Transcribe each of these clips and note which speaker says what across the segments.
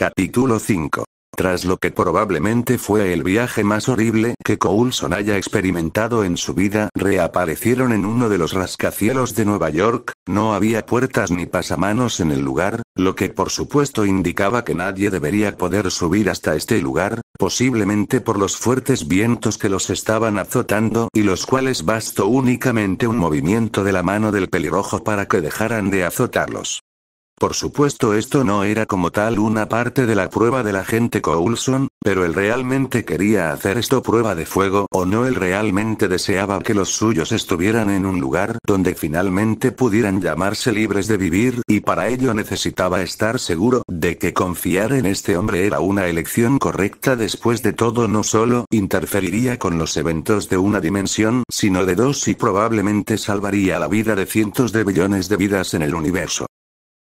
Speaker 1: Capítulo 5. Tras lo que probablemente fue el viaje más horrible que Coulson haya experimentado en su vida, reaparecieron en uno de los rascacielos de Nueva York, no había puertas ni pasamanos en el lugar, lo que por supuesto indicaba que nadie debería poder subir hasta este lugar, posiblemente por los fuertes vientos que los estaban azotando y los cuales bastó únicamente un movimiento de la mano del pelirrojo para que dejaran de azotarlos. Por supuesto esto no era como tal una parte de la prueba de la gente Coulson, pero él realmente quería hacer esto prueba de fuego o no él realmente deseaba que los suyos estuvieran en un lugar donde finalmente pudieran llamarse libres de vivir y para ello necesitaba estar seguro de que confiar en este hombre era una elección correcta después de todo no solo interferiría con los eventos de una dimensión sino de dos y probablemente salvaría la vida de cientos de billones de vidas en el universo.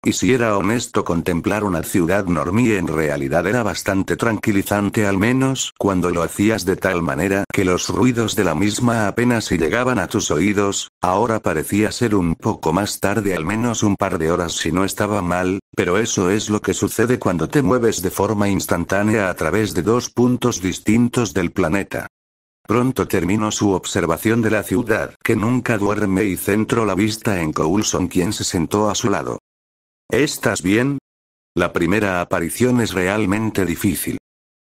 Speaker 1: Y si era honesto contemplar una ciudad normie en realidad era bastante tranquilizante al menos cuando lo hacías de tal manera que los ruidos de la misma apenas si llegaban a tus oídos, ahora parecía ser un poco más tarde al menos un par de horas si no estaba mal, pero eso es lo que sucede cuando te mueves de forma instantánea a través de dos puntos distintos del planeta. Pronto terminó su observación de la ciudad que nunca duerme y centró la vista en Coulson quien se sentó a su lado. ¿Estás bien? La primera aparición es realmente difícil.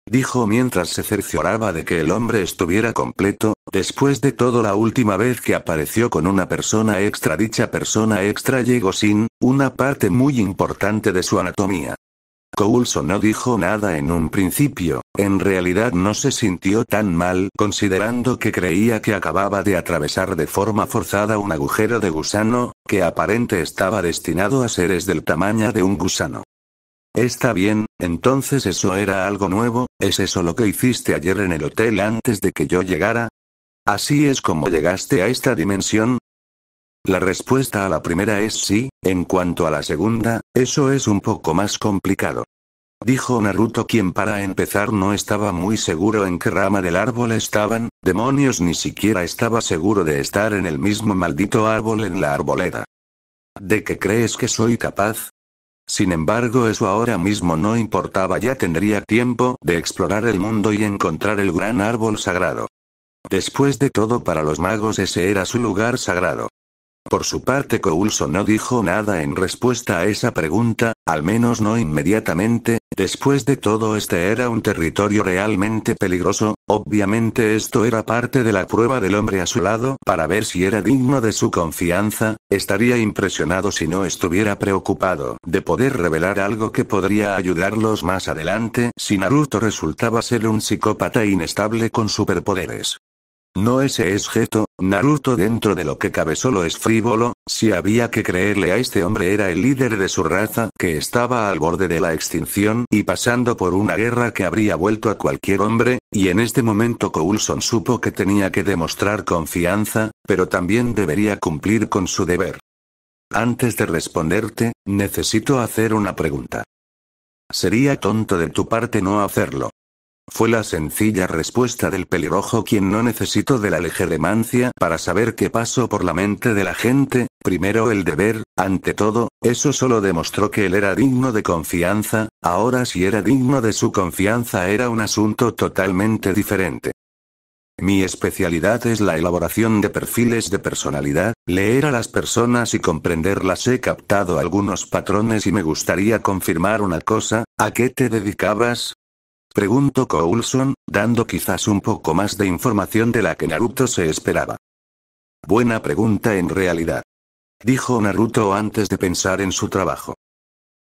Speaker 1: Dijo mientras se cercioraba de que el hombre estuviera completo, después de todo la última vez que apareció con una persona extra dicha persona extra llegó sin, una parte muy importante de su anatomía. Coulson no dijo nada en un principio, en realidad no se sintió tan mal considerando que creía que acababa de atravesar de forma forzada un agujero de gusano, que aparente estaba destinado a seres del tamaño de un gusano. Está bien, entonces eso era algo nuevo, ¿es eso lo que hiciste ayer en el hotel antes de que yo llegara? Así es como llegaste a esta dimensión, la respuesta a la primera es sí, en cuanto a la segunda, eso es un poco más complicado. Dijo Naruto quien para empezar no estaba muy seguro en qué rama del árbol estaban, demonios ni siquiera estaba seguro de estar en el mismo maldito árbol en la arboleda. ¿De qué crees que soy capaz? Sin embargo eso ahora mismo no importaba ya tendría tiempo de explorar el mundo y encontrar el gran árbol sagrado. Después de todo para los magos ese era su lugar sagrado. Por su parte Koulso no dijo nada en respuesta a esa pregunta, al menos no inmediatamente, después de todo este era un territorio realmente peligroso, obviamente esto era parte de la prueba del hombre a su lado para ver si era digno de su confianza, estaría impresionado si no estuviera preocupado de poder revelar algo que podría ayudarlos más adelante si Naruto resultaba ser un psicópata inestable con superpoderes. No ese es Geto, Naruto dentro de lo que cabe solo es frívolo, si había que creerle a este hombre era el líder de su raza que estaba al borde de la extinción y pasando por una guerra que habría vuelto a cualquier hombre, y en este momento Coulson supo que tenía que demostrar confianza, pero también debería cumplir con su deber. Antes de responderte, necesito hacer una pregunta. Sería tonto de tu parte no hacerlo. Fue la sencilla respuesta del pelirrojo quien no necesitó de la legeremancia para saber qué pasó por la mente de la gente, primero el deber, ante todo, eso solo demostró que él era digno de confianza, ahora si era digno de su confianza era un asunto totalmente diferente. Mi especialidad es la elaboración de perfiles de personalidad, leer a las personas y comprenderlas. He captado algunos patrones y me gustaría confirmar una cosa, ¿a qué te dedicabas? Preguntó Coulson, dando quizás un poco más de información de la que Naruto se esperaba. Buena pregunta en realidad. Dijo Naruto antes de pensar en su trabajo.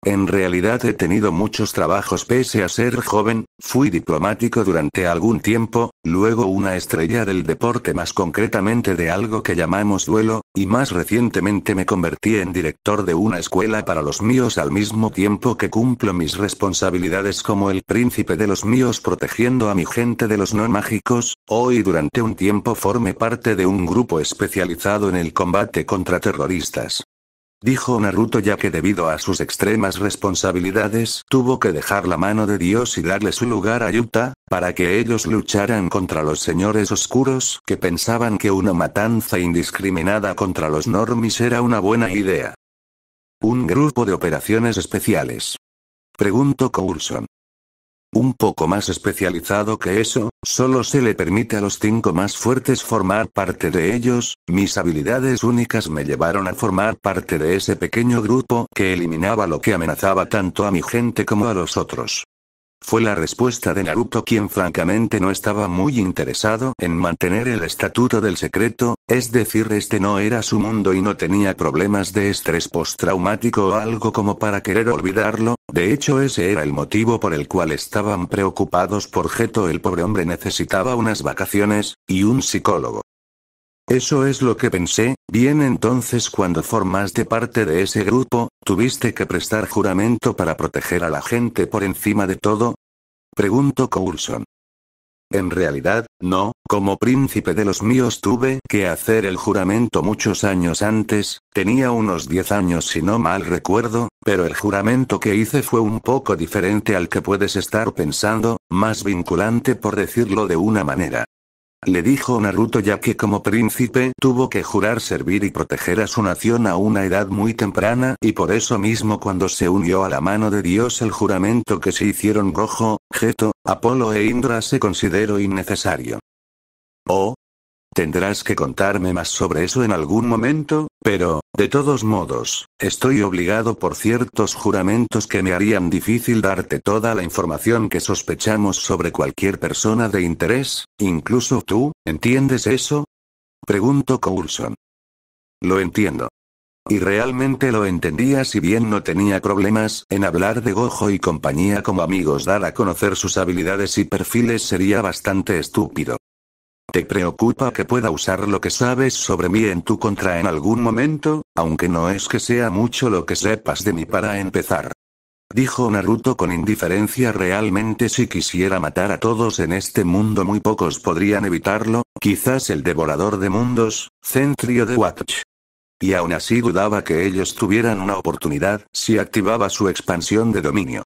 Speaker 1: En realidad he tenido muchos trabajos pese a ser joven, fui diplomático durante algún tiempo, luego una estrella del deporte más concretamente de algo que llamamos duelo, y más recientemente me convertí en director de una escuela para los míos al mismo tiempo que cumplo mis responsabilidades como el príncipe de los míos protegiendo a mi gente de los no mágicos, hoy durante un tiempo formé parte de un grupo especializado en el combate contra terroristas. Dijo Naruto ya que debido a sus extremas responsabilidades tuvo que dejar la mano de Dios y darle su lugar a Yuta, para que ellos lucharan contra los señores oscuros que pensaban que una matanza indiscriminada contra los normis era una buena idea. Un grupo de operaciones especiales. Preguntó Coulson. Un poco más especializado que eso, solo se le permite a los cinco más fuertes formar parte de ellos, mis habilidades únicas me llevaron a formar parte de ese pequeño grupo que eliminaba lo que amenazaba tanto a mi gente como a los otros fue la respuesta de Naruto quien francamente no estaba muy interesado en mantener el estatuto del secreto, es decir, este no era su mundo y no tenía problemas de estrés postraumático o algo como para querer olvidarlo, de hecho ese era el motivo por el cual estaban preocupados por Geto el pobre hombre necesitaba unas vacaciones, y un psicólogo. Eso es lo que pensé, bien entonces cuando formaste parte de ese grupo, ¿tuviste que prestar juramento para proteger a la gente por encima de todo? Preguntó Coulson. En realidad, no, como príncipe de los míos tuve que hacer el juramento muchos años antes, tenía unos 10 años si no mal recuerdo, pero el juramento que hice fue un poco diferente al que puedes estar pensando, más vinculante por decirlo de una manera le dijo Naruto ya que como príncipe tuvo que jurar servir y proteger a su nación a una edad muy temprana y por eso mismo cuando se unió a la mano de Dios el juramento que se hicieron Gojo, Geto, Apolo e Indra se consideró innecesario. Oh, Tendrás que contarme más sobre eso en algún momento, pero, de todos modos, estoy obligado por ciertos juramentos que me harían difícil darte toda la información que sospechamos sobre cualquier persona de interés, incluso tú, ¿entiendes eso? Pregunto Coulson. Lo entiendo. Y realmente lo entendía si bien no tenía problemas en hablar de Gojo y compañía como amigos dar a conocer sus habilidades y perfiles sería bastante estúpido. ¿Te preocupa que pueda usar lo que sabes sobre mí en tu contra en algún momento, aunque no es que sea mucho lo que sepas de mí para empezar? Dijo Naruto con indiferencia realmente si quisiera matar a todos en este mundo muy pocos podrían evitarlo, quizás el devorador de mundos, Centrio de Watch. Y aún así dudaba que ellos tuvieran una oportunidad si activaba su expansión de dominio.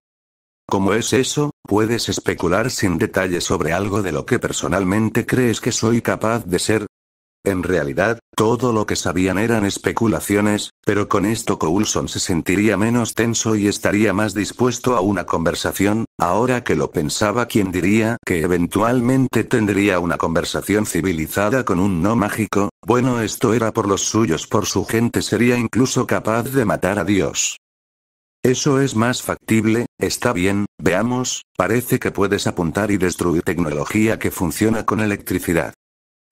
Speaker 1: ¿Cómo es eso, puedes especular sin detalle sobre algo de lo que personalmente crees que soy capaz de ser. En realidad, todo lo que sabían eran especulaciones, pero con esto Coulson se sentiría menos tenso y estaría más dispuesto a una conversación, ahora que lo pensaba quien diría que eventualmente tendría una conversación civilizada con un no mágico, bueno esto era por los suyos por su gente sería incluso capaz de matar a Dios. Eso es más factible, está bien, veamos, parece que puedes apuntar y destruir tecnología que funciona con electricidad.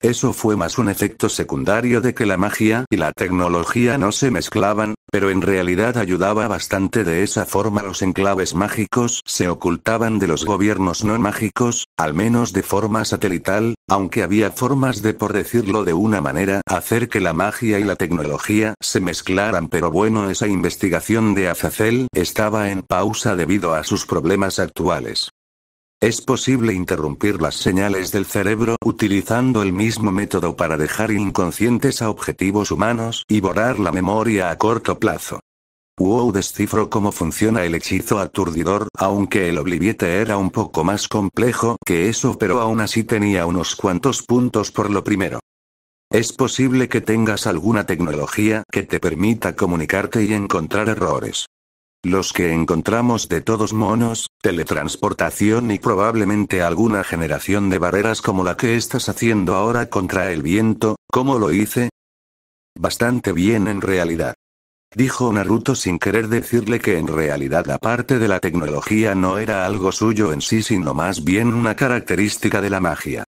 Speaker 1: Eso fue más un efecto secundario de que la magia y la tecnología no se mezclaban, pero en realidad ayudaba bastante de esa forma los enclaves mágicos se ocultaban de los gobiernos no mágicos, al menos de forma satelital, aunque había formas de por decirlo de una manera hacer que la magia y la tecnología se mezclaran pero bueno esa investigación de Azazel estaba en pausa debido a sus problemas actuales. Es posible interrumpir las señales del cerebro utilizando el mismo método para dejar inconscientes a objetivos humanos y borrar la memoria a corto plazo. Wow descifro cómo funciona el hechizo aturdidor, aunque el Obliviete era un poco más complejo que eso pero aún así tenía unos cuantos puntos por lo primero. Es posible que tengas alguna tecnología que te permita comunicarte y encontrar errores. Los que encontramos de todos monos, teletransportación y probablemente alguna generación de barreras como la que estás haciendo ahora contra el viento, ¿cómo lo hice? Bastante bien en realidad. Dijo Naruto sin querer decirle que en realidad aparte de la tecnología no era algo suyo en sí sino más bien una característica de la magia.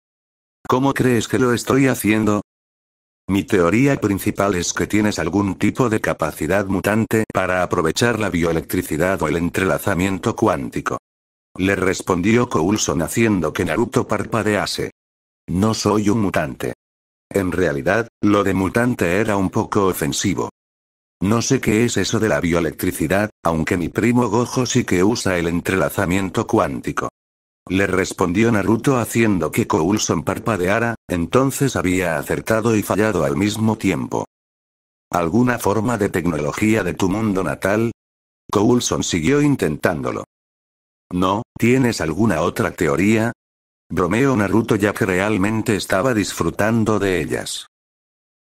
Speaker 1: ¿Cómo crees que lo estoy haciendo? Mi teoría principal es que tienes algún tipo de capacidad mutante para aprovechar la bioelectricidad o el entrelazamiento cuántico. Le respondió Coulson haciendo que Naruto parpadease. No soy un mutante. En realidad, lo de mutante era un poco ofensivo. No sé qué es eso de la bioelectricidad, aunque mi primo Gojo sí que usa el entrelazamiento cuántico. Le respondió Naruto haciendo que Coulson parpadeara, entonces había acertado y fallado al mismo tiempo. ¿Alguna forma de tecnología de tu mundo natal? Coulson siguió intentándolo. No, ¿tienes alguna otra teoría? Bromeó Naruto ya que realmente estaba disfrutando de ellas.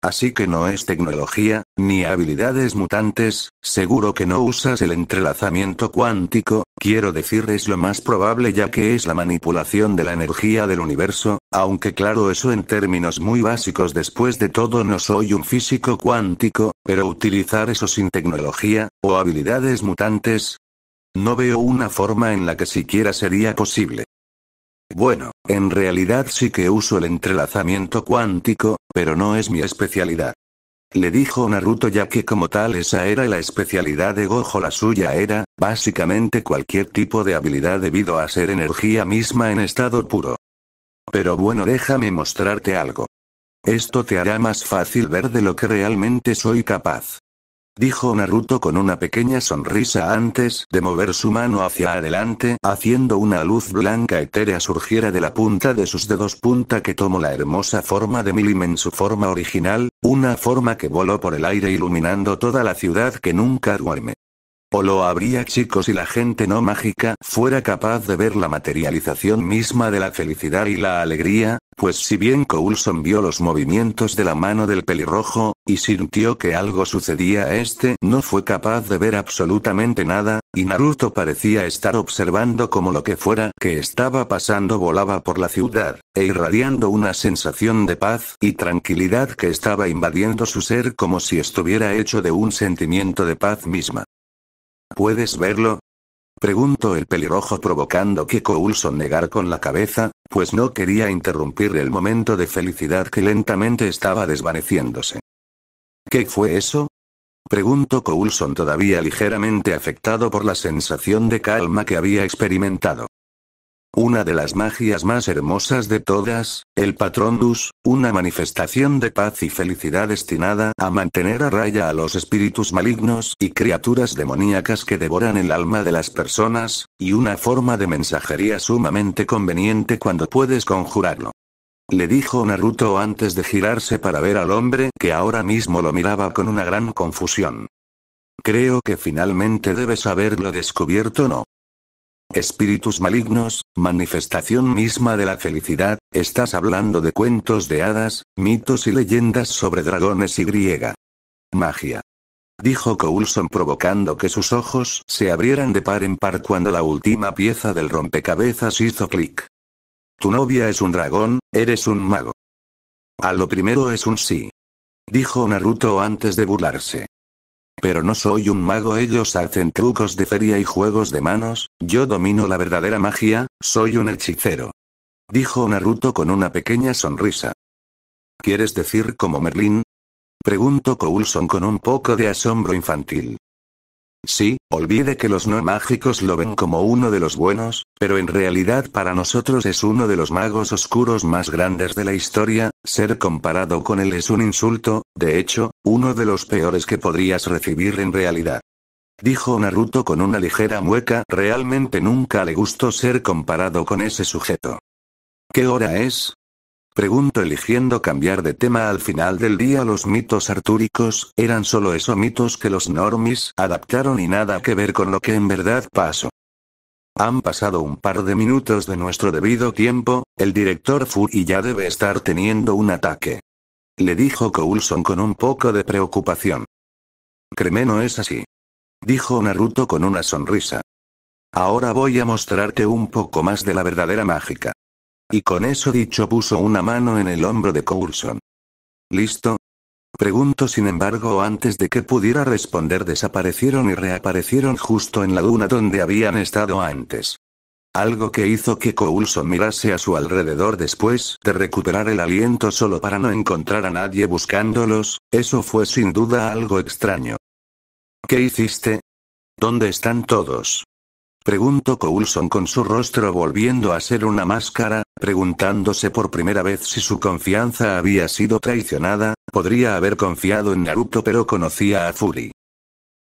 Speaker 1: Así que no es tecnología, ni habilidades mutantes, seguro que no usas el entrelazamiento cuántico, quiero decir es lo más probable ya que es la manipulación de la energía del universo, aunque claro eso en términos muy básicos después de todo no soy un físico cuántico, pero utilizar eso sin tecnología, o habilidades mutantes, no veo una forma en la que siquiera sería posible. Bueno, en realidad sí que uso el entrelazamiento cuántico, pero no es mi especialidad. Le dijo Naruto ya que como tal esa era la especialidad de Gojo la suya era, básicamente cualquier tipo de habilidad debido a ser energía misma en estado puro. Pero bueno déjame mostrarte algo. Esto te hará más fácil ver de lo que realmente soy capaz dijo Naruto con una pequeña sonrisa antes de mover su mano hacia adelante, haciendo una luz blanca etérea surgiera de la punta de sus dedos punta que tomó la hermosa forma de Milim en su forma original, una forma que voló por el aire iluminando toda la ciudad que nunca duerme. O lo habría chicos y la gente no mágica fuera capaz de ver la materialización misma de la felicidad y la alegría, pues si bien Coulson vio los movimientos de la mano del pelirrojo, y sintió que algo sucedía a este, no fue capaz de ver absolutamente nada, y Naruto parecía estar observando como lo que fuera que estaba pasando volaba por la ciudad, e irradiando una sensación de paz y tranquilidad que estaba invadiendo su ser como si estuviera hecho de un sentimiento de paz misma. ¿Puedes verlo? Preguntó el pelirrojo provocando que Coulson negar con la cabeza, pues no quería interrumpir el momento de felicidad que lentamente estaba desvaneciéndose. ¿Qué fue eso? Preguntó Coulson todavía ligeramente afectado por la sensación de calma que había experimentado. Una de las magias más hermosas de todas, el Patrondus, una manifestación de paz y felicidad destinada a mantener a raya a los espíritus malignos y criaturas demoníacas que devoran el alma de las personas, y una forma de mensajería sumamente conveniente cuando puedes conjurarlo. Le dijo Naruto antes de girarse para ver al hombre que ahora mismo lo miraba con una gran confusión. Creo que finalmente debes haberlo descubierto, ¿no? Espíritus malignos, manifestación misma de la felicidad, estás hablando de cuentos de hadas, mitos y leyendas sobre dragones y griega. Magia. Dijo Coulson provocando que sus ojos se abrieran de par en par cuando la última pieza del rompecabezas hizo clic. Tu novia es un dragón, eres un mago. A lo primero es un sí. Dijo Naruto antes de burlarse. Pero no soy un mago, ellos hacen trucos de feria y juegos de manos, yo domino la verdadera magia, soy un hechicero. Dijo Naruto con una pequeña sonrisa. ¿Quieres decir como Merlín? Preguntó Coulson con un poco de asombro infantil. Sí, olvide que los no mágicos lo ven como uno de los buenos, pero en realidad para nosotros es uno de los magos oscuros más grandes de la historia, ser comparado con él es un insulto, de hecho, uno de los peores que podrías recibir en realidad. Dijo Naruto con una ligera mueca, realmente nunca le gustó ser comparado con ese sujeto. ¿Qué hora es? Pregunto eligiendo cambiar de tema al final del día los mitos artúricos, eran solo esos mitos que los normis adaptaron y nada que ver con lo que en verdad pasó. Han pasado un par de minutos de nuestro debido tiempo, el director y ya debe estar teniendo un ataque. Le dijo Coulson con un poco de preocupación. Creme no es así. Dijo Naruto con una sonrisa. Ahora voy a mostrarte un poco más de la verdadera mágica. Y con eso dicho puso una mano en el hombro de Coulson. ¿Listo? Pregunto sin embargo antes de que pudiera responder desaparecieron y reaparecieron justo en la luna donde habían estado antes. Algo que hizo que Coulson mirase a su alrededor después de recuperar el aliento solo para no encontrar a nadie buscándolos, eso fue sin duda algo extraño. ¿Qué hiciste? ¿Dónde están todos? Preguntó Coulson con su rostro volviendo a ser una máscara, preguntándose por primera vez si su confianza había sido traicionada, podría haber confiado en Naruto pero conocía a Fury.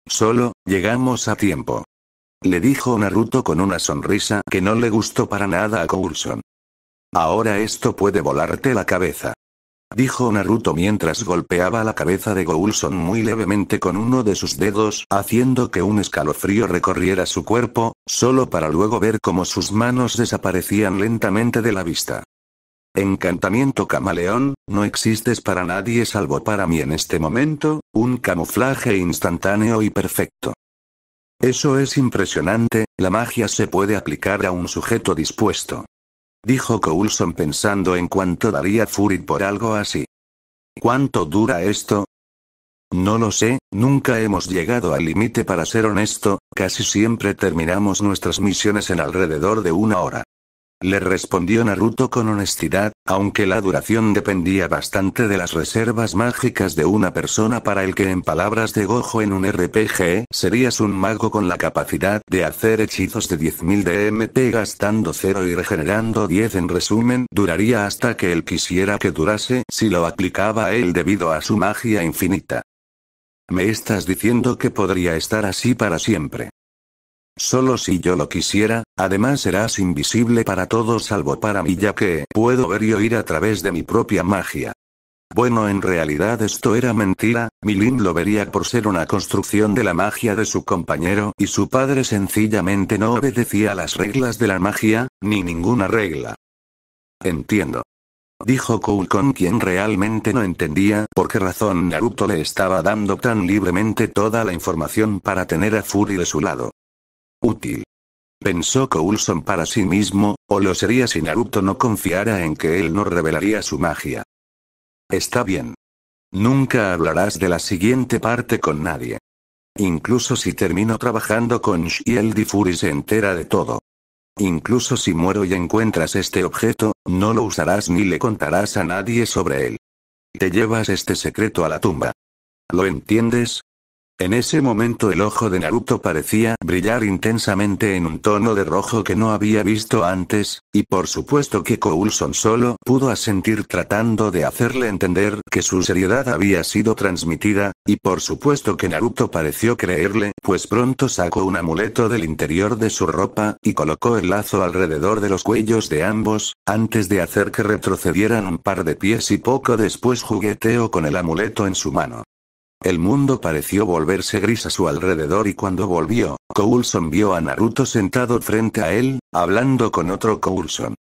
Speaker 1: Solo, llegamos a tiempo. Le dijo Naruto con una sonrisa que no le gustó para nada a Coulson. Ahora esto puede volarte la cabeza dijo Naruto mientras golpeaba la cabeza de Goulson muy levemente con uno de sus dedos, haciendo que un escalofrío recorriera su cuerpo, solo para luego ver cómo sus manos desaparecían lentamente de la vista. Encantamiento camaleón, no existes para nadie salvo para mí en este momento, un camuflaje instantáneo y perfecto. Eso es impresionante, la magia se puede aplicar a un sujeto dispuesto. Dijo Coulson pensando en cuánto daría Fury por algo así. ¿Cuánto dura esto? No lo sé, nunca hemos llegado al límite para ser honesto, casi siempre terminamos nuestras misiones en alrededor de una hora. Le respondió Naruto con honestidad, aunque la duración dependía bastante de las reservas mágicas de una persona para el que en palabras de Gojo en un RPG serías un mago con la capacidad de hacer hechizos de 10.000 DMT gastando 0 y regenerando 10 en resumen, duraría hasta que él quisiera que durase si lo aplicaba él debido a su magia infinita. ¿Me estás diciendo que podría estar así para siempre? Solo si yo lo quisiera, además serás invisible para todos salvo para mí ya que puedo ver y oír a través de mi propia magia. Bueno en realidad esto era mentira, Milin lo vería por ser una construcción de la magia de su compañero y su padre sencillamente no obedecía las reglas de la magia, ni ninguna regla. Entiendo. Dijo Koukon quien realmente no entendía por qué razón Naruto le estaba dando tan libremente toda la información para tener a Fury de su lado. Útil. Pensó Coulson para sí mismo, o lo sería si Naruto no confiara en que él no revelaría su magia. Está bien. Nunca hablarás de la siguiente parte con nadie. Incluso si termino trabajando con Shield y Fury se entera de todo. Incluso si muero y encuentras este objeto, no lo usarás ni le contarás a nadie sobre él. Te llevas este secreto a la tumba. ¿Lo entiendes? En ese momento el ojo de Naruto parecía brillar intensamente en un tono de rojo que no había visto antes, y por supuesto que Coulson solo pudo asentir tratando de hacerle entender que su seriedad había sido transmitida, y por supuesto que Naruto pareció creerle, pues pronto sacó un amuleto del interior de su ropa, y colocó el lazo alrededor de los cuellos de ambos, antes de hacer que retrocedieran un par de pies y poco después jugueteó con el amuleto en su mano. El mundo pareció volverse gris a su alrededor y cuando volvió, Coulson vio a Naruto sentado frente a él, hablando con otro Coulson.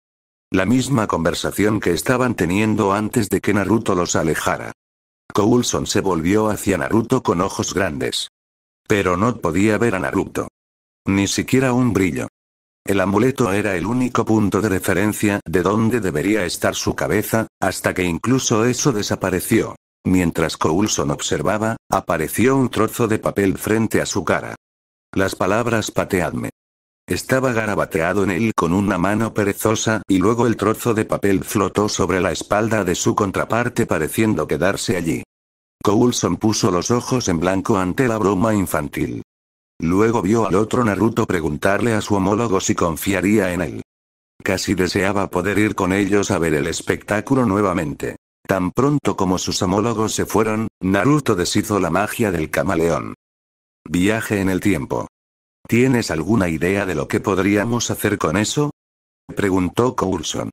Speaker 1: La misma conversación que estaban teniendo antes de que Naruto los alejara. Coulson se volvió hacia Naruto con ojos grandes. Pero no podía ver a Naruto. Ni siquiera un brillo. El amuleto era el único punto de referencia de donde debería estar su cabeza, hasta que incluso eso desapareció. Mientras Coulson observaba, apareció un trozo de papel frente a su cara. Las palabras pateadme. Estaba garabateado en él con una mano perezosa y luego el trozo de papel flotó sobre la espalda de su contraparte pareciendo quedarse allí. Coulson puso los ojos en blanco ante la broma infantil. Luego vio al otro Naruto preguntarle a su homólogo si confiaría en él. Casi deseaba poder ir con ellos a ver el espectáculo nuevamente. Tan pronto como sus homólogos se fueron, Naruto deshizo la magia del camaleón. Viaje en el tiempo. ¿Tienes alguna idea de lo que podríamos hacer con eso? Preguntó Coulson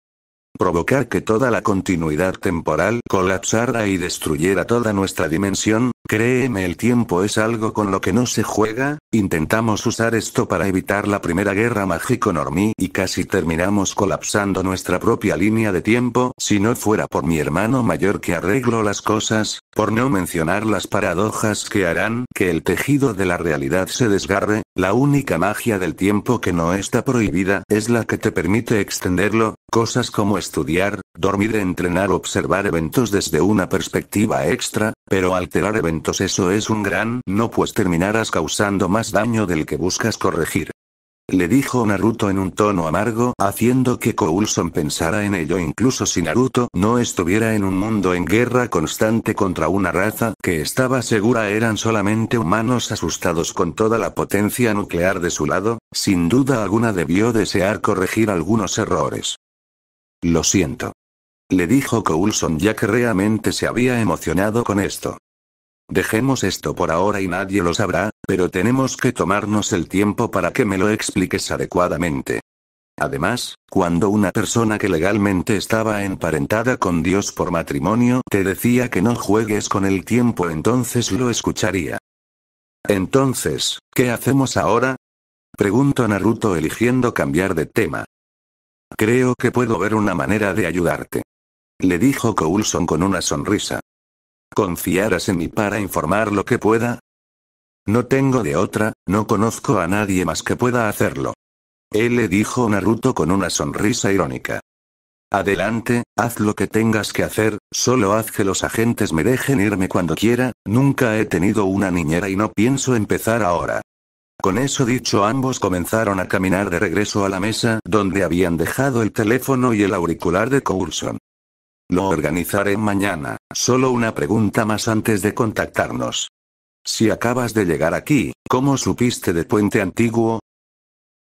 Speaker 1: provocar que toda la continuidad temporal colapsara y destruyera toda nuestra dimensión, créeme el tiempo es algo con lo que no se juega, intentamos usar esto para evitar la primera guerra mágico-normí y casi terminamos colapsando nuestra propia línea de tiempo, si no fuera por mi hermano mayor que arreglo las cosas, por no mencionar las paradojas que harán que el tejido de la realidad se desgarre, la única magia del tiempo que no está prohibida es la que te permite extenderlo, cosas como esta estudiar, dormir, entrenar, observar eventos desde una perspectiva extra, pero alterar eventos eso es un gran no pues terminarás causando más daño del que buscas corregir. Le dijo Naruto en un tono amargo, haciendo que Coulson pensara en ello incluso si Naruto no estuviera en un mundo en guerra constante contra una raza que estaba segura eran solamente humanos asustados con toda la potencia nuclear de su lado, sin duda alguna debió desear corregir algunos errores. Lo siento. Le dijo Coulson ya que realmente se había emocionado con esto. Dejemos esto por ahora y nadie lo sabrá, pero tenemos que tomarnos el tiempo para que me lo expliques adecuadamente. Además, cuando una persona que legalmente estaba emparentada con Dios por matrimonio te decía que no juegues con el tiempo entonces lo escucharía. Entonces, ¿qué hacemos ahora? Preguntó Naruto eligiendo cambiar de tema. Creo que puedo ver una manera de ayudarte. Le dijo Coulson con una sonrisa. ¿Confiarás en mí para informar lo que pueda? No tengo de otra, no conozco a nadie más que pueda hacerlo. Él le dijo Naruto con una sonrisa irónica. Adelante, haz lo que tengas que hacer, solo haz que los agentes me dejen irme cuando quiera, nunca he tenido una niñera y no pienso empezar ahora. Con eso dicho ambos comenzaron a caminar de regreso a la mesa donde habían dejado el teléfono y el auricular de Coulson. Lo organizaré mañana, solo una pregunta más antes de contactarnos. Si acabas de llegar aquí, ¿cómo supiste de Puente Antiguo?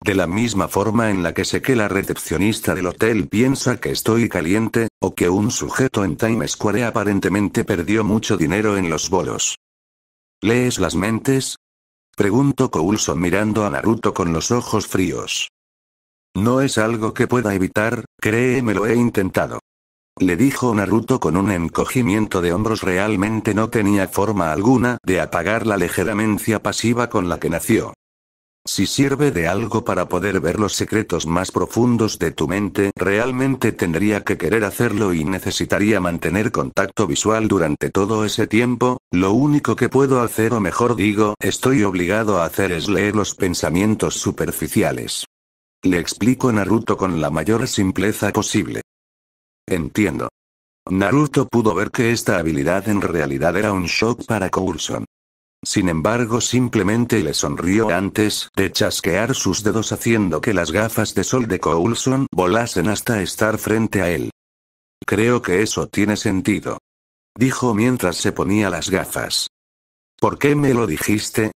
Speaker 1: De la misma forma en la que sé que la recepcionista del hotel piensa que estoy caliente, o que un sujeto en Times Square aparentemente perdió mucho dinero en los bolos. ¿Lees las mentes? Preguntó Coulson mirando a Naruto con los ojos fríos. No es algo que pueda evitar, créeme lo he intentado. Le dijo Naruto con un encogimiento de hombros realmente no tenía forma alguna de apagar la ligeramencia pasiva con la que nació. Si sirve de algo para poder ver los secretos más profundos de tu mente, realmente tendría que querer hacerlo y necesitaría mantener contacto visual durante todo ese tiempo, lo único que puedo hacer o mejor digo, estoy obligado a hacer es leer los pensamientos superficiales. Le explico Naruto con la mayor simpleza posible. Entiendo. Naruto pudo ver que esta habilidad en realidad era un shock para Coulson. Sin embargo, simplemente le sonrió antes de chasquear sus dedos haciendo que las gafas de sol de Coulson volasen hasta estar frente a él. Creo que eso tiene sentido. Dijo mientras se ponía las gafas. ¿Por qué me lo dijiste?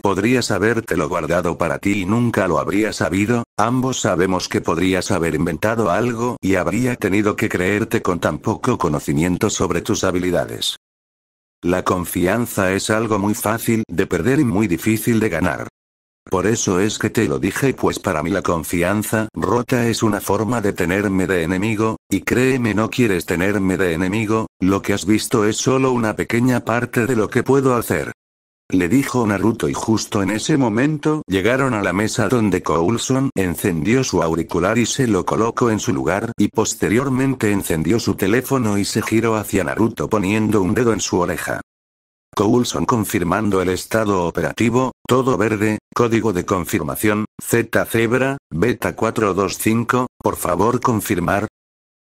Speaker 1: Podrías habértelo guardado para ti y nunca lo habría sabido, ambos sabemos que podrías haber inventado algo y habría tenido que creerte con tan poco conocimiento sobre tus habilidades. La confianza es algo muy fácil de perder y muy difícil de ganar. Por eso es que te lo dije, pues para mí la confianza rota es una forma de tenerme de enemigo, y créeme no quieres tenerme de enemigo, lo que has visto es solo una pequeña parte de lo que puedo hacer le dijo Naruto y justo en ese momento llegaron a la mesa donde Coulson encendió su auricular y se lo colocó en su lugar y posteriormente encendió su teléfono y se giró hacia Naruto poniendo un dedo en su oreja. Coulson confirmando el estado operativo, todo verde, código de confirmación, Z Zebra, Beta 425, por favor confirmar.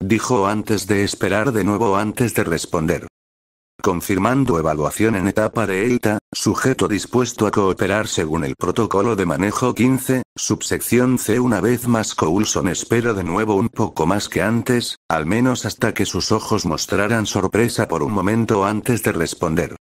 Speaker 1: Dijo antes de esperar de nuevo antes de responder confirmando evaluación en etapa de ELTA, sujeto dispuesto a cooperar según el protocolo de manejo 15, subsección C. Una vez más Coulson espera de nuevo un poco más que antes, al menos hasta que sus ojos mostraran sorpresa por un momento antes de responder.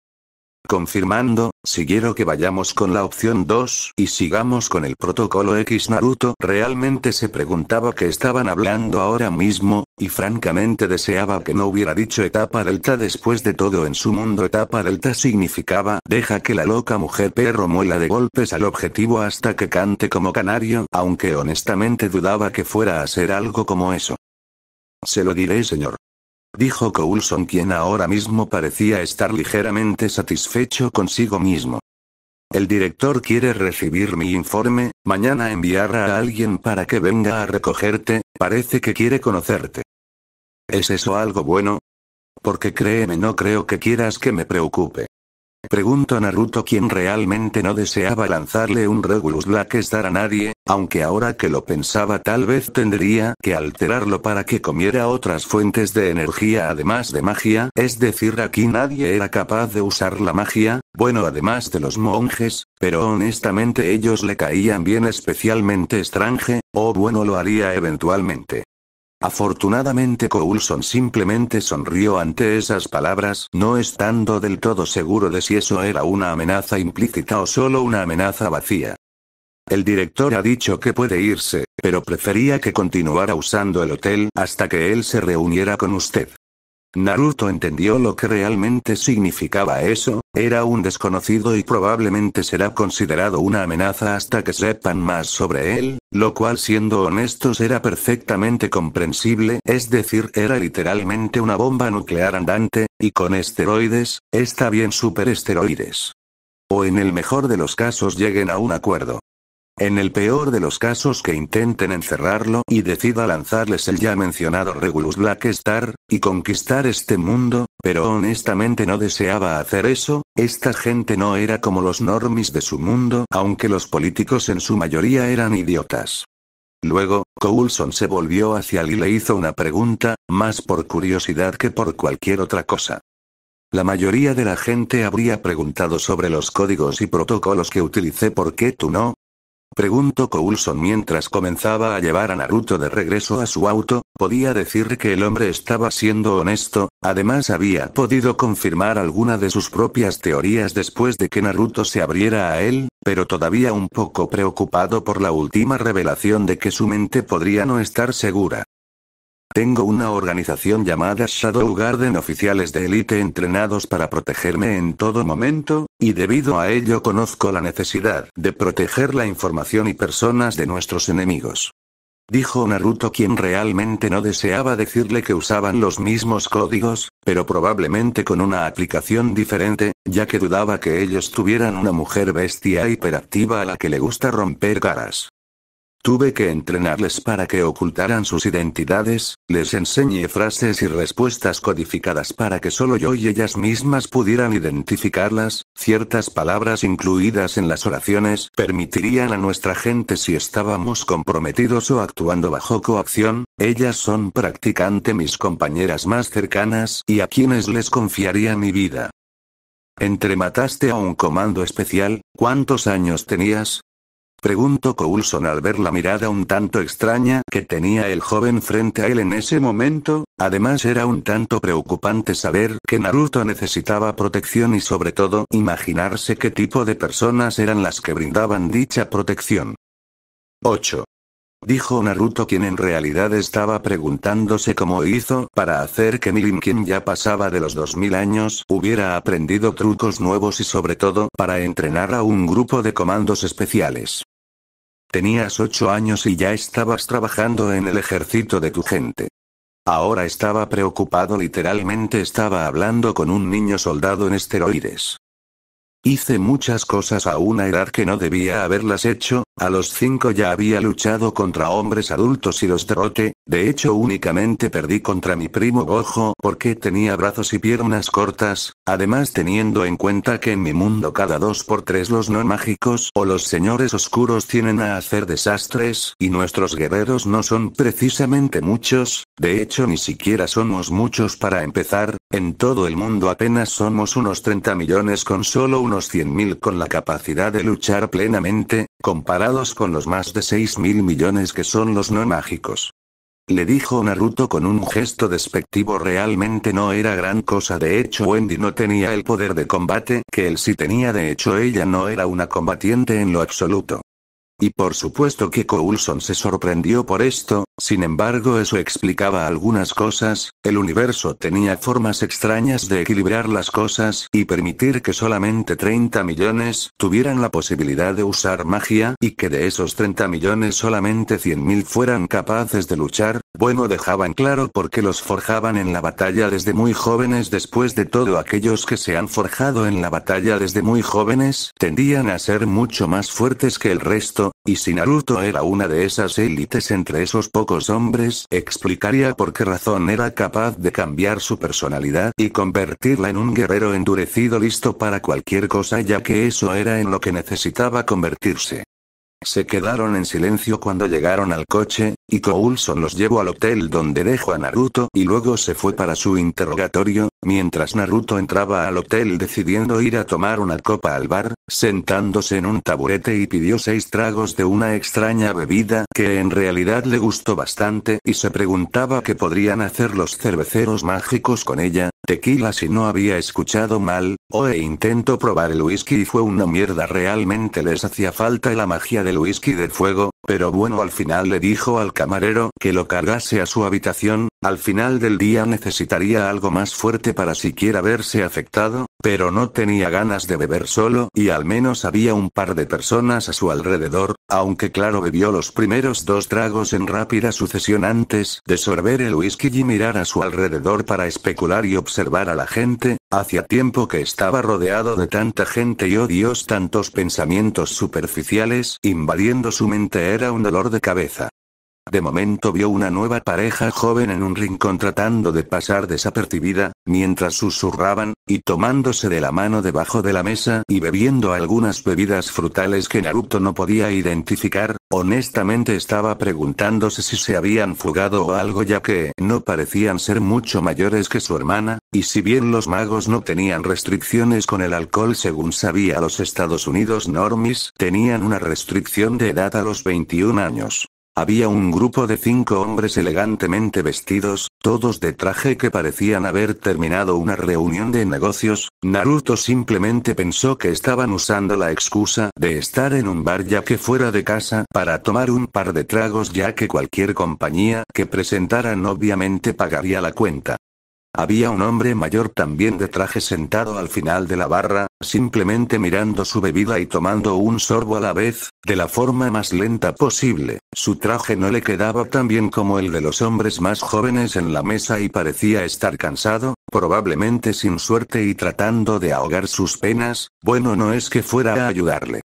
Speaker 1: Confirmando, quiero que vayamos con la opción 2 y sigamos con el protocolo X Naruto realmente se preguntaba qué estaban hablando ahora mismo, y francamente deseaba que no hubiera dicho etapa delta después de todo en su mundo etapa delta significaba deja que la loca mujer perro muela de golpes al objetivo hasta que cante como canario, aunque honestamente dudaba que fuera a ser algo como eso. Se lo diré señor dijo Coulson quien ahora mismo parecía estar ligeramente satisfecho consigo mismo. El director quiere recibir mi informe, mañana enviará a alguien para que venga a recogerte, parece que quiere conocerte. ¿Es eso algo bueno? Porque créeme no creo que quieras que me preocupe a Naruto quien realmente no deseaba lanzarle un Regulus Black Star a nadie, aunque ahora que lo pensaba tal vez tendría que alterarlo para que comiera otras fuentes de energía además de magia, es decir aquí nadie era capaz de usar la magia, bueno además de los monjes, pero honestamente ellos le caían bien especialmente estrange, o bueno lo haría eventualmente. Afortunadamente Coulson simplemente sonrió ante esas palabras, no estando del todo seguro de si eso era una amenaza implícita o solo una amenaza vacía. El director ha dicho que puede irse, pero prefería que continuara usando el hotel hasta que él se reuniera con usted. Naruto entendió lo que realmente significaba eso, era un desconocido y probablemente será considerado una amenaza hasta que sepan más sobre él, lo cual siendo honestos era perfectamente comprensible, es decir, era literalmente una bomba nuclear andante, y con esteroides, está bien superesteroides. O en el mejor de los casos lleguen a un acuerdo. En el peor de los casos que intenten encerrarlo y decida lanzarles el ya mencionado Regulus Black Star, y conquistar este mundo, pero honestamente no deseaba hacer eso, esta gente no era como los normis de su mundo, aunque los políticos en su mayoría eran idiotas. Luego, Coulson se volvió hacia él y le hizo una pregunta, más por curiosidad que por cualquier otra cosa. La mayoría de la gente habría preguntado sobre los códigos y protocolos que utilicé, ¿por qué tú no? preguntó Coulson mientras comenzaba a llevar a Naruto de regreso a su auto, podía decir que el hombre estaba siendo honesto, además había podido confirmar alguna de sus propias teorías después de que Naruto se abriera a él, pero todavía un poco preocupado por la última revelación de que su mente podría no estar segura. Tengo una organización llamada Shadow Garden oficiales de élite entrenados para protegerme en todo momento, y debido a ello conozco la necesidad de proteger la información y personas de nuestros enemigos. Dijo Naruto quien realmente no deseaba decirle que usaban los mismos códigos, pero probablemente con una aplicación diferente, ya que dudaba que ellos tuvieran una mujer bestia hiperactiva a la que le gusta romper caras. Tuve que entrenarles para que ocultaran sus identidades, les enseñé frases y respuestas codificadas para que solo yo y ellas mismas pudieran identificarlas, ciertas palabras incluidas en las oraciones permitirían a nuestra gente si estábamos comprometidos o actuando bajo coacción, ellas son practicante mis compañeras más cercanas y a quienes les confiaría mi vida. Entremataste a un comando especial, ¿cuántos años tenías? Preguntó Coulson al ver la mirada un tanto extraña que tenía el joven frente a él en ese momento, además era un tanto preocupante saber que Naruto necesitaba protección y sobre todo imaginarse qué tipo de personas eran las que brindaban dicha protección. 8. Dijo Naruto quien en realidad estaba preguntándose cómo hizo para hacer que Milim quien ya pasaba de los 2000 años hubiera aprendido trucos nuevos y sobre todo para entrenar a un grupo de comandos especiales. Tenías 8 años y ya estabas trabajando en el ejército de tu gente. Ahora estaba preocupado literalmente estaba hablando con un niño soldado en esteroides. Hice muchas cosas a una edad que no debía haberlas hecho, a los cinco ya había luchado contra hombres adultos y los derrote, de hecho únicamente perdí contra mi primo Gojo porque tenía brazos y piernas cortas, además teniendo en cuenta que en mi mundo cada dos por tres los no mágicos o los señores oscuros tienen a hacer desastres y nuestros guerreros no son precisamente muchos, de hecho ni siquiera somos muchos para empezar, en todo el mundo apenas somos unos 30 millones con solo unos 100.000 con la capacidad de luchar plenamente, comparados con los más de 6.000 millones que son los no mágicos. Le dijo Naruto con un gesto despectivo realmente no era gran cosa de hecho Wendy no tenía el poder de combate que él sí tenía de hecho ella no era una combatiente en lo absoluto. Y por supuesto que Coulson se sorprendió por esto, sin embargo eso explicaba algunas cosas, el universo tenía formas extrañas de equilibrar las cosas y permitir que solamente 30 millones tuvieran la posibilidad de usar magia y que de esos 30 millones solamente mil fueran capaces de luchar, bueno dejaban claro porque los forjaban en la batalla desde muy jóvenes después de todo aquellos que se han forjado en la batalla desde muy jóvenes tendían a ser mucho más fuertes que el resto y si Naruto era una de esas élites entre esos pocos hombres, explicaría por qué razón era capaz de cambiar su personalidad y convertirla en un guerrero endurecido listo para cualquier cosa ya que eso era en lo que necesitaba convertirse. Se quedaron en silencio cuando llegaron al coche, y Coulson los llevó al hotel donde dejó a Naruto y luego se fue para su interrogatorio, mientras Naruto entraba al hotel decidiendo ir a tomar una copa al bar, sentándose en un taburete y pidió seis tragos de una extraña bebida que en realidad le gustó bastante y se preguntaba qué podrían hacer los cerveceros mágicos con ella, Tequila si no había escuchado mal, o e intentó probar el whisky y fue una mierda realmente les hacía falta la magia del whisky de fuego, pero bueno al final le dijo al camarero que lo cargase a su habitación, al final del día necesitaría algo más fuerte para siquiera verse afectado, pero no tenía ganas de beber solo y al menos había un par de personas a su alrededor, aunque claro bebió los primeros dos tragos en rápida sucesión antes de sorber el whisky y mirar a su alrededor para especular y observar a la gente, hacía tiempo que estaba rodeado de tanta gente y odios tantos pensamientos superficiales invadiendo su mente era un dolor de cabeza. De momento vio una nueva pareja joven en un rincón tratando de pasar desapercibida, mientras susurraban, y tomándose de la mano debajo de la mesa y bebiendo algunas bebidas frutales que Naruto no podía identificar, honestamente estaba preguntándose si se habían fugado o algo ya que no parecían ser mucho mayores que su hermana, y si bien los magos no tenían restricciones con el alcohol según sabía los Estados Unidos normis, tenían una restricción de edad a los 21 años. Había un grupo de cinco hombres elegantemente vestidos, todos de traje que parecían haber terminado una reunión de negocios, Naruto simplemente pensó que estaban usando la excusa de estar en un bar ya que fuera de casa para tomar un par de tragos ya que cualquier compañía que presentaran obviamente pagaría la cuenta. Había un hombre mayor también de traje sentado al final de la barra, simplemente mirando su bebida y tomando un sorbo a la vez, de la forma más lenta posible. Su traje no le quedaba tan bien como el de los hombres más jóvenes en la mesa y parecía estar cansado, probablemente sin suerte y tratando de ahogar sus penas, bueno no es que fuera a ayudarle.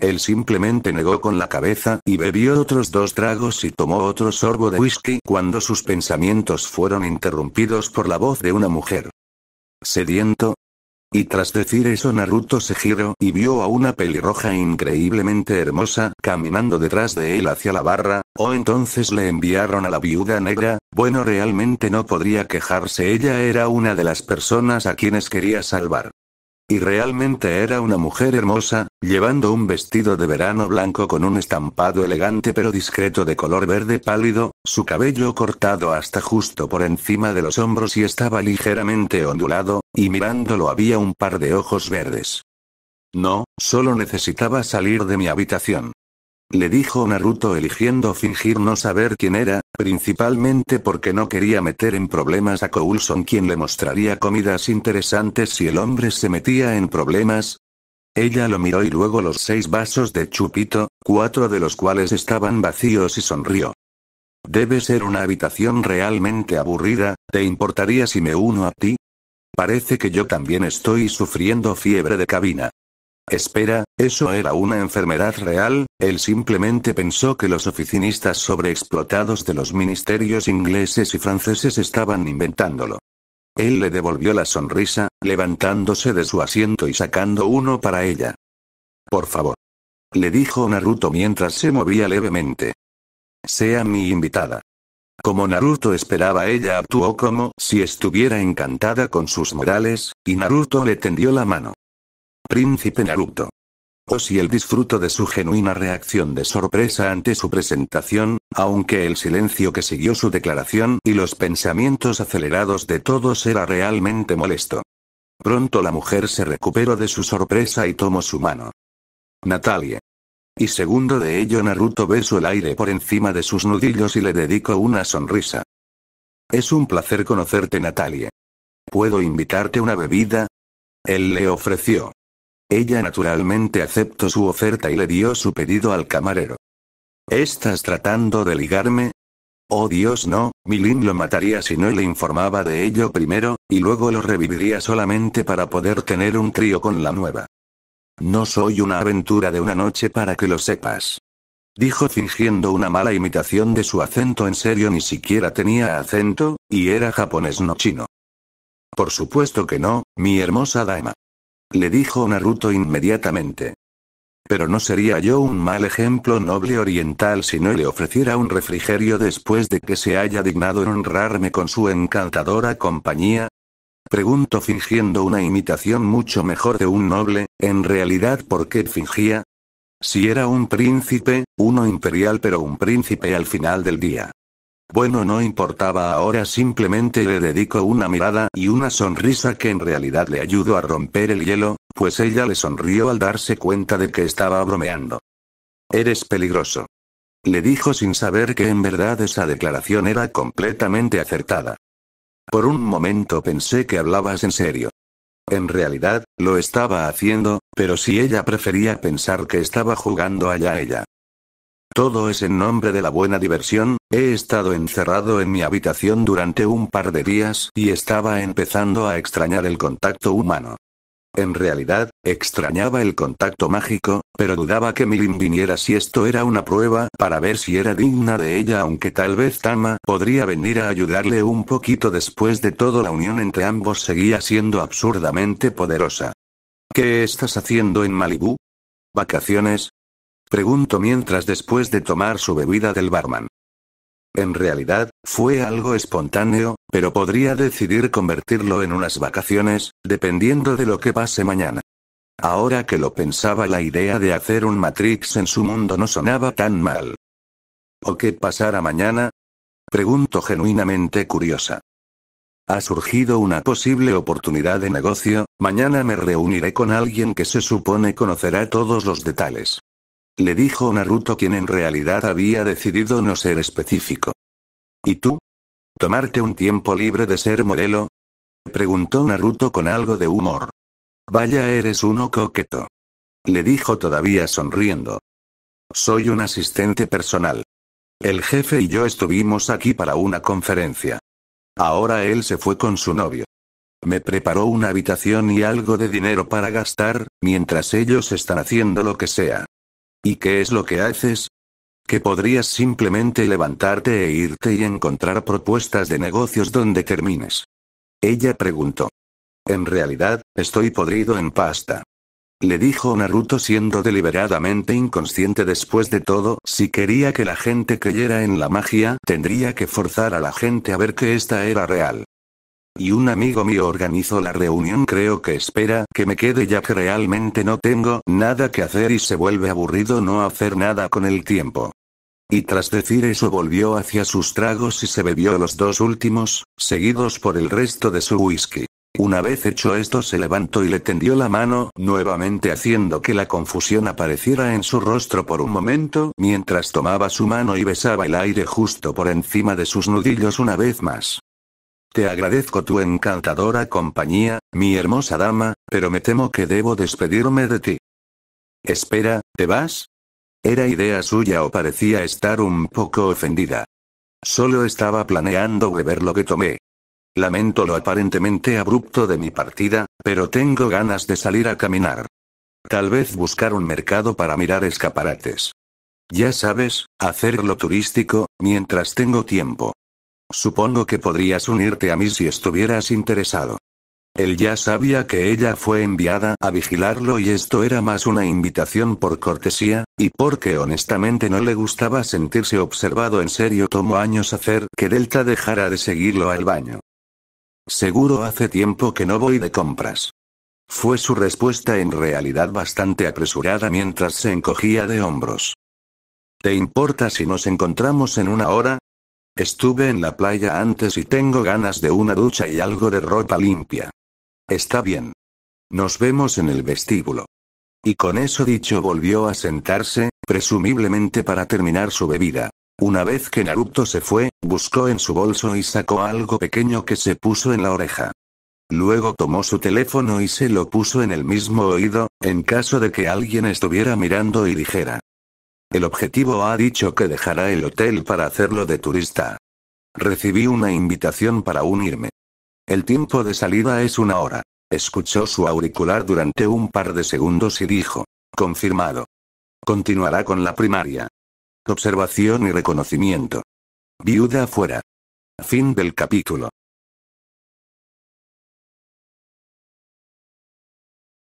Speaker 1: Él simplemente negó con la cabeza y bebió otros dos tragos y tomó otro sorbo de whisky cuando sus pensamientos fueron interrumpidos por la voz de una mujer. ¿Sediento? Y tras decir eso Naruto se giró y vio a una pelirroja increíblemente hermosa, caminando detrás de él hacia la barra, o oh, entonces le enviaron a la viuda negra, bueno realmente no podría quejarse ella era una de las personas a quienes quería salvar. Y realmente era una mujer hermosa, llevando un vestido de verano blanco con un estampado elegante pero discreto de color verde pálido, su cabello cortado hasta justo por encima de los hombros y estaba ligeramente ondulado, y mirándolo había un par de ojos verdes. No, solo necesitaba salir de mi habitación. Le dijo Naruto eligiendo fingir no saber quién era, principalmente porque no quería meter en problemas a Coulson quien le mostraría comidas interesantes si el hombre se metía en problemas. Ella lo miró y luego los seis vasos de chupito, cuatro de los cuales estaban vacíos y sonrió. Debe ser una habitación realmente aburrida, ¿te importaría si me uno a ti? Parece que yo también estoy sufriendo fiebre de cabina. Espera, ¿eso era una enfermedad real? Él simplemente pensó que los oficinistas sobreexplotados de los ministerios ingleses y franceses estaban inventándolo. Él le devolvió la sonrisa, levantándose de su asiento y sacando uno para ella. Por favor. Le dijo Naruto mientras se movía levemente. Sea mi invitada. Como Naruto esperaba, ella actuó como si estuviera encantada con sus modales, y Naruto le tendió la mano. Príncipe Naruto. O si el disfruto de su genuina reacción de sorpresa ante su presentación, aunque el silencio que siguió su declaración y los pensamientos acelerados de todos era realmente molesto. Pronto la mujer se recuperó de su sorpresa y tomó su mano. Natalia. Y segundo de ello Naruto besó el aire por encima de sus nudillos y le dedicó una sonrisa. Es un placer conocerte Natalia. ¿Puedo invitarte una bebida? Él le ofreció. Ella naturalmente aceptó su oferta y le dio su pedido al camarero. ¿Estás tratando de ligarme? Oh Dios no, Milin lo mataría si no le informaba de ello primero, y luego lo reviviría solamente para poder tener un trío con la nueva. No soy una aventura de una noche para que lo sepas. Dijo fingiendo una mala imitación de su acento en serio ni siquiera tenía acento, y era japonés no chino. Por supuesto que no, mi hermosa dama. Le dijo Naruto inmediatamente. Pero no sería yo un mal ejemplo noble oriental si no le ofreciera un refrigerio después de que se haya dignado en honrarme con su encantadora compañía, Pregunto fingiendo una imitación mucho mejor de un noble, en realidad ¿por qué fingía? Si era un príncipe, uno imperial pero un príncipe al final del día. Bueno, no importaba ahora, simplemente le dedico una mirada y una sonrisa que en realidad le ayudó a romper el hielo, pues ella le sonrió al darse cuenta de que estaba bromeando. Eres peligroso. Le dijo sin saber que en verdad esa declaración era completamente acertada. Por un momento pensé que hablabas en serio. En realidad, lo estaba haciendo, pero si ella prefería pensar que estaba jugando allá ella. Todo es en nombre de la buena diversión, he estado encerrado en mi habitación durante un par de días y estaba empezando a extrañar el contacto humano. En realidad, extrañaba el contacto mágico, pero dudaba que Milin viniera si esto era una prueba para ver si era digna de ella aunque tal vez Tama podría venir a ayudarle un poquito después de todo la unión entre ambos seguía siendo absurdamente poderosa. ¿Qué estás haciendo en Malibu? ¿Vacaciones? Pregunto mientras después de tomar su bebida del barman. En realidad, fue algo espontáneo, pero podría decidir convertirlo en unas vacaciones, dependiendo de lo que pase mañana. Ahora que lo pensaba la idea de hacer un Matrix en su mundo no sonaba tan mal. ¿O qué pasará mañana? Pregunto genuinamente curiosa. Ha surgido una posible oportunidad de negocio, mañana me reuniré con alguien que se supone conocerá todos los detalles. Le dijo Naruto quien en realidad había decidido no ser específico. ¿Y tú? ¿Tomarte un tiempo libre de ser modelo? Preguntó Naruto con algo de humor. Vaya eres uno coqueto. Le dijo todavía sonriendo. Soy un asistente personal. El jefe y yo estuvimos aquí para una conferencia. Ahora él se fue con su novio. Me preparó una habitación y algo de dinero para gastar, mientras ellos están haciendo lo que sea. ¿Y qué es lo que haces? Que podrías simplemente levantarte e irte y encontrar propuestas de negocios donde termines. Ella preguntó. En realidad, estoy podrido en pasta. Le dijo Naruto siendo deliberadamente inconsciente después de todo, si quería que la gente creyera en la magia, tendría que forzar a la gente a ver que esta era real y un amigo mío organizó la reunión creo que espera que me quede ya que realmente no tengo nada que hacer y se vuelve aburrido no hacer nada con el tiempo. Y tras decir eso volvió hacia sus tragos y se bebió los dos últimos, seguidos por el resto de su whisky. Una vez hecho esto se levantó y le tendió la mano, nuevamente haciendo que la confusión apareciera en su rostro por un momento, mientras tomaba su mano y besaba el aire justo por encima de sus nudillos una vez más. Te agradezco tu encantadora compañía, mi hermosa dama, pero me temo que debo despedirme de ti. Espera, ¿te vas? Era idea suya o parecía estar un poco ofendida. Solo estaba planeando beber lo que tomé. Lamento lo aparentemente abrupto de mi partida, pero tengo ganas de salir a caminar. Tal vez buscar un mercado para mirar escaparates. Ya sabes, hacerlo turístico, mientras tengo tiempo. Supongo que podrías unirte a mí si estuvieras interesado. Él ya sabía que ella fue enviada a vigilarlo y esto era más una invitación por cortesía, y porque honestamente no le gustaba sentirse observado en serio tomó años hacer que Delta dejara de seguirlo al baño. Seguro hace tiempo que no voy de compras. Fue su respuesta en realidad bastante apresurada mientras se encogía de hombros. ¿Te importa si nos encontramos en una hora? Estuve en la playa antes y tengo ganas de una ducha y algo de ropa limpia. Está bien. Nos vemos en el vestíbulo. Y con eso dicho volvió a sentarse, presumiblemente para terminar su bebida. Una vez que Naruto se fue, buscó en su bolso y sacó algo pequeño que se puso en la oreja. Luego tomó su teléfono y se lo puso en el mismo oído, en caso de que alguien estuviera mirando y dijera, el objetivo ha dicho que dejará el hotel para hacerlo de turista. Recibí una invitación para unirme. El tiempo de salida es una hora. Escuchó su auricular durante un par de segundos y dijo, confirmado. Continuará con la primaria. Observación y reconocimiento. Viuda fuera. Fin del capítulo.